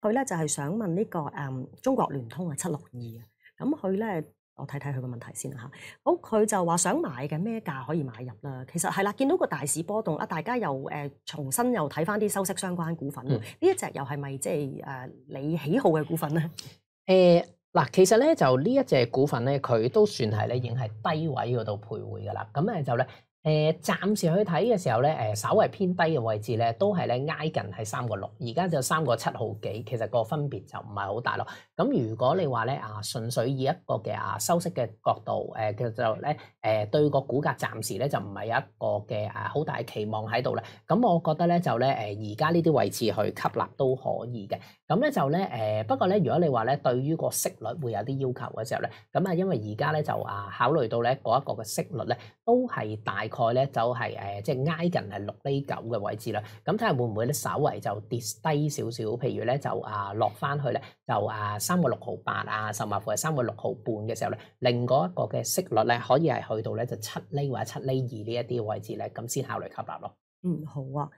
佢咧就係想問呢個誒中國聯通啊七六二啊，咁佢咧我睇睇佢個問題先啦好，佢就話想買嘅咩價可以買入啦？其實係啦，見到個大市波動啊，大家又誒重新又睇翻啲收息相關股份。呢一隻又係咪即係你喜好嘅股份咧？誒嗱，其實咧就呢一隻股份咧，佢都算係咧已經係低位嗰度徘徊噶啦。咁咧就咧。誒暫時去睇嘅時候咧，誒稍微偏低嘅位置咧，都係咧挨近係三個六，而家就三個七毫幾，其實個分別就唔係好大咯。咁如果你話咧啊，純粹以一個嘅啊收息嘅角度，誒其實就咧誒對個股價暫時咧就唔係有一個嘅啊好大期望喺度咧。咁我覺得咧就咧誒而家呢啲位置去吸納都可以嘅。咁咧就咧誒不過咧，如果你話咧對於個息率會有啲要求嘅時候咧，咁啊因為而家咧就啊考慮到咧嗰一個嘅息率咧都係大概。概咧就係誒，即係挨近係六厘九嘅位置啦。咁睇下會唔會咧，稍微就跌低少少，譬如咧就啊落翻去咧，就啊三個六毫八啊，十萬乎係三個六毫半嘅時候咧，另嗰一個嘅息率咧，可以係去到咧就七厘或者七厘二呢一啲位置咧，咁先考慮吸納咯。嗯，好啊。